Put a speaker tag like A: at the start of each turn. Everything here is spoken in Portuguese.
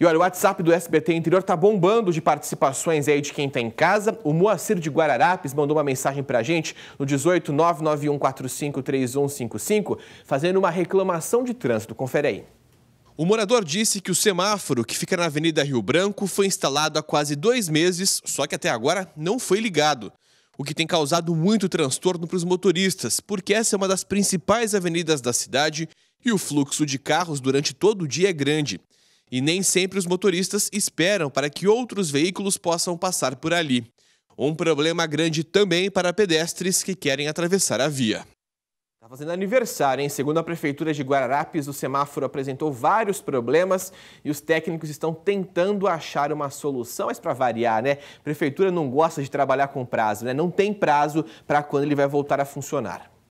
A: E olha, o WhatsApp do SBT Interior tá bombando de participações aí de quem tá em casa. O Moacir de Guararapes mandou uma mensagem pra gente no 18991453155, fazendo uma reclamação de trânsito. Confere aí. O morador disse que o semáforo que fica na Avenida Rio Branco foi instalado há quase dois meses, só que até agora não foi ligado. O que tem causado muito transtorno para os motoristas, porque essa é uma das principais avenidas da cidade e o fluxo de carros durante todo o dia é grande e nem sempre os motoristas esperam para que outros veículos possam passar por ali. Um problema grande também para pedestres que querem atravessar a via. Está fazendo aniversário, hein? Segundo a Prefeitura de Guararapes, o semáforo apresentou vários problemas e os técnicos estão tentando achar uma solução. Mas para variar, né? A Prefeitura não gosta de trabalhar com prazo, né? Não tem prazo para quando ele vai voltar a funcionar.